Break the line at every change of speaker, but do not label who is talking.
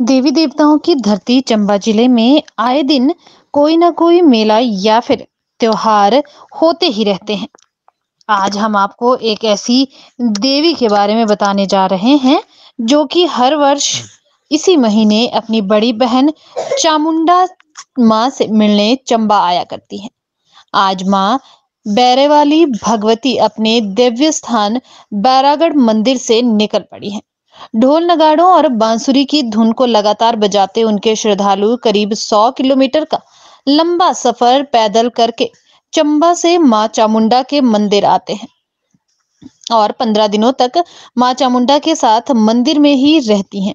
देवी देवताओं की धरती चंबा जिले में आए दिन कोई ना कोई मेला या फिर त्योहार होते ही रहते हैं आज हम आपको एक ऐसी देवी के बारे में बताने जा रहे हैं जो कि हर वर्ष इसी महीने अपनी बड़ी बहन चामुंडा माँ से मिलने चंबा आया करती है आज माँ बैरेवाली भगवती अपने दिव्य स्थान बैरागढ़ मंदिर से निकल पड़ी है ढोल नगाड़ों और बांसुरी की धुन को लगातार बजाते उनके श्रद्धालु करीब 100 किलोमीटर का लंबा सफर पैदल करके चंबा से मां चामुंडा के मंदिर आते हैं और पंद्रह दिनों तक मां चामुंडा के साथ मंदिर में ही रहती हैं